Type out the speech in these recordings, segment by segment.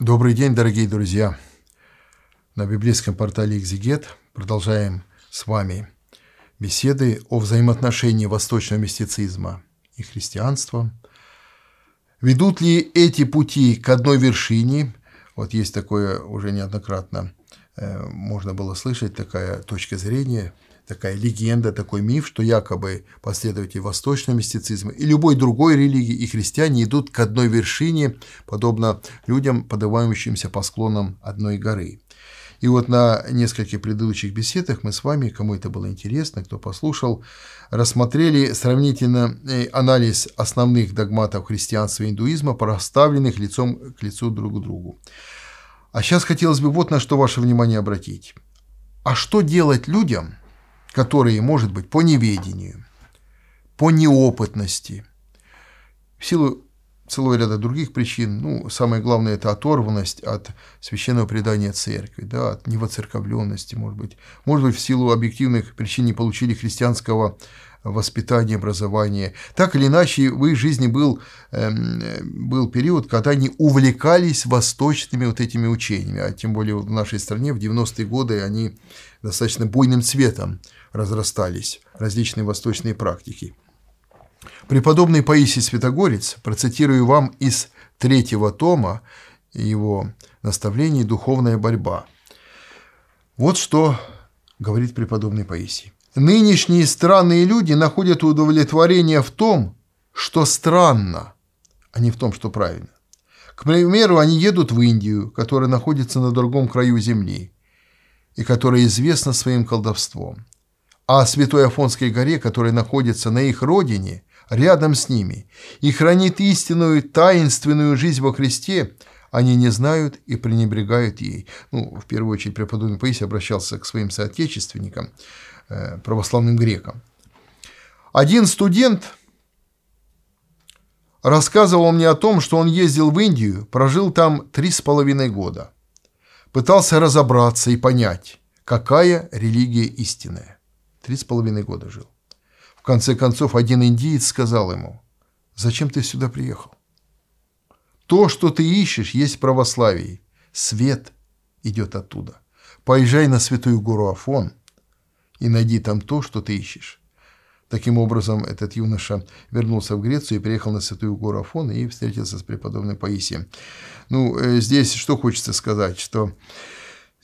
Добрый день, дорогие друзья! На библейском портале «Экзегет» продолжаем с вами беседы о взаимоотношении восточного мистицизма и христианства. Ведут ли эти пути к одной вершине? Вот есть такое уже неоднократно э, можно было слышать, такая точка зрения – такая легенда, такой миф, что якобы последователи восточного мистицизма и любой другой религии и христиане идут к одной вершине, подобно людям, подавающимся по склонам одной горы. И вот на нескольких предыдущих беседах мы с вами, кому это было интересно, кто послушал, рассмотрели сравнительно э, анализ основных догматов христианства и индуизма, проставленных лицом к лицу друг к другу. А сейчас хотелось бы вот на что ваше внимание обратить. А что делать людям – которые, может быть, по неведению, по неопытности, в силу целого ряда других причин, ну, самое главное – это оторванность от священного предания церкви, да, от невоцерковленности, может быть. Может быть, в силу объективных причин не получили христианского воспитания, образования. Так или иначе, в их жизни был, эм, был период, когда они увлекались восточными вот этими учениями, а тем более в нашей стране в 90-е годы они достаточно буйным цветом разрастались различные восточные практики. Преподобный Паисий Святогорец, процитирую вам из третьего тома его наставлений «Духовная борьба». Вот что говорит преподобный Паисий. «Нынешние странные люди находят удовлетворение в том, что странно, а не в том, что правильно. К примеру, они едут в Индию, которая находится на другом краю земли и которая известна своим колдовством а о Святой Афонской горе, которая находится на их родине, рядом с ними, и хранит истинную таинственную жизнь во Христе, они не знают и пренебрегают ей. Ну, в первую очередь, преподобный Паисий обращался к своим соотечественникам, э, православным грекам. Один студент рассказывал мне о том, что он ездил в Индию, прожил там три с половиной года. Пытался разобраться и понять, какая религия истинная. Три с половиной года жил. В конце концов, один индиец сказал ему, «Зачем ты сюда приехал?» «То, что ты ищешь, есть в православии. Свет идет оттуда. Поезжай на святую гору Афон и найди там то, что ты ищешь». Таким образом, этот юноша вернулся в Грецию и приехал на Святую гору Афон и встретился с преподобным Паисием. Ну, э, здесь что хочется сказать, что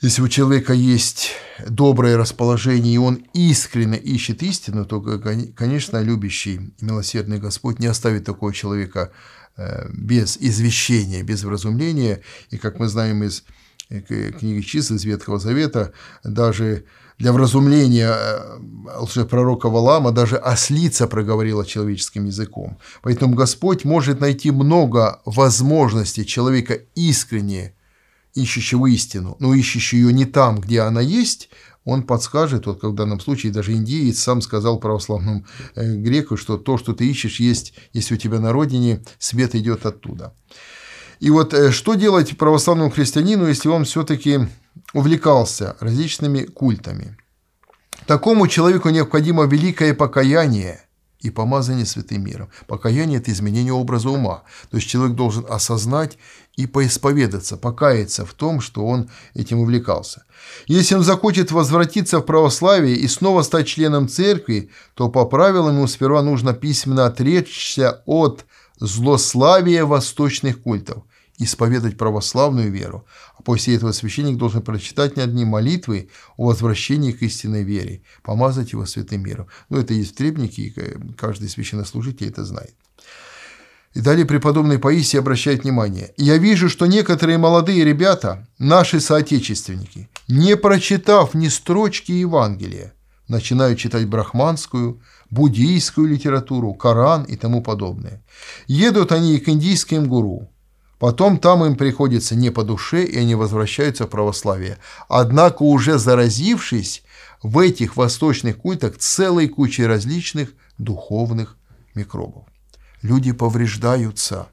если у человека есть доброе расположение, и он искренне ищет истину, то, конечно, любящий и милосердный Господь не оставит такого человека э, без извещения, без вразумления. И, как мы знаем из э, книги числа из Ветхого Завета, даже для вразумления э, лжепророка Валама даже ослица проговорила человеческим языком. Поэтому Господь может найти много возможностей человека искренне ищущего истину, но ищущий ее не там, где она есть, он подскажет, вот как в данном случае даже индиец сам сказал православному э, греку, что то, что ты ищешь, есть, если у тебя на родине, свет идет оттуда. И вот э, что делать православному христианину, если он все-таки увлекался различными культами? Такому человеку необходимо великое покаяние – и помазание святым миром. Покаяние – это изменение образа ума. То есть человек должен осознать и поисповедаться, покаяться в том, что он этим увлекался. Если он захочет возвратиться в православие и снова стать членом церкви, то по правилам ему сперва нужно письменно отречься от злославия восточных культов – исповедать православную веру, После этого священник должен прочитать не одни молитвы о возвращении к истинной вере, помазать его святым миром. Ну, это есть в требнике, и э, каждый священнослужитель это знает. И далее преподобный Паисий обращает внимание. «Я вижу, что некоторые молодые ребята, наши соотечественники, не прочитав ни строчки Евангелия, начинают читать брахманскую, буддийскую литературу, Коран и тому подобное. Едут они и к индийским гуру, Потом там им приходится не по душе, и они возвращаются в православие. Однако уже заразившись, в этих восточных культах целой кучей различных духовных микробов. Люди повреждаются.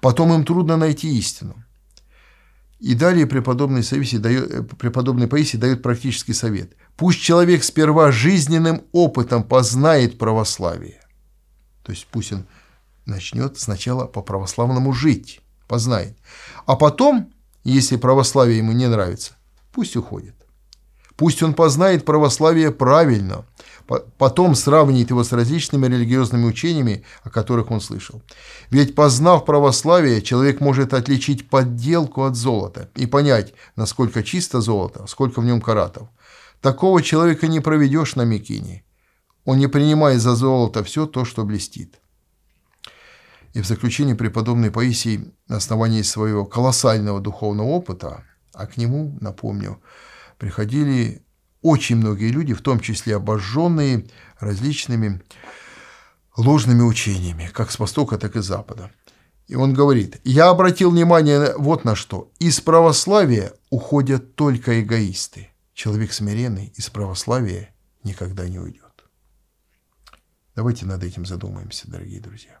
Потом им трудно найти истину. И далее преподобный, дает, преподобный Паисий дает практический совет. Пусть человек сперва жизненным опытом познает православие. То есть пусть он начнет сначала по-православному жить познает. А потом, если православие ему не нравится, пусть уходит. Пусть он познает православие правильно, потом сравнит его с различными религиозными учениями, о которых он слышал. Ведь познав православие, человек может отличить подделку от золота и понять, насколько чисто золото, сколько в нем каратов. Такого человека не проведешь на Микине. Он не принимает за золото все то, что блестит. И в заключение преподобный Паисий на основании своего колоссального духовного опыта, а к нему, напомню, приходили очень многие люди, в том числе обожженные различными ложными учениями, как с Востока, так и с Запада. И он говорит, я обратил внимание вот на что. Из православия уходят только эгоисты. Человек смиренный из православия никогда не уйдет. Давайте над этим задумаемся, дорогие друзья.